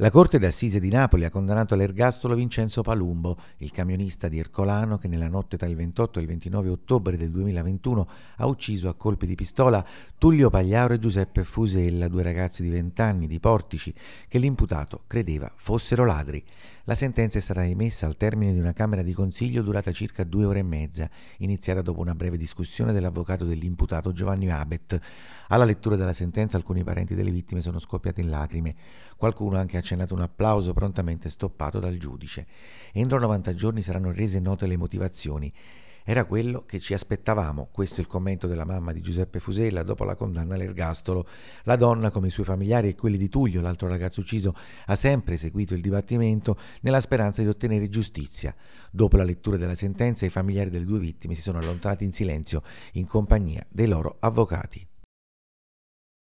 La Corte d'Assise di Napoli ha condannato all'ergastolo Vincenzo Palumbo, il camionista di Ercolano che nella notte tra il 28 e il 29 ottobre del 2021 ha ucciso a colpi di pistola Tullio Pagliaro e Giuseppe Fusella, due ragazzi di 20 anni di Portici che l'imputato credeva fossero ladri. La sentenza sarà emessa al termine di una Camera di Consiglio durata circa due ore e mezza, iniziata dopo una breve discussione dell'avvocato dell'imputato Giovanni Abet. Alla lettura della sentenza alcuni parenti delle vittime sono scoppiati in lacrime. Qualcuno anche ha accennato un applauso prontamente stoppato dal giudice. Entro 90 giorni saranno rese note le motivazioni. Era quello che ci aspettavamo, questo è il commento della mamma di Giuseppe Fusella dopo la condanna all'ergastolo. La donna, come i suoi familiari e quelli di Tullio, l'altro ragazzo ucciso, ha sempre seguito il dibattimento nella speranza di ottenere giustizia. Dopo la lettura della sentenza, i familiari delle due vittime si sono allontanati in silenzio in compagnia dei loro avvocati.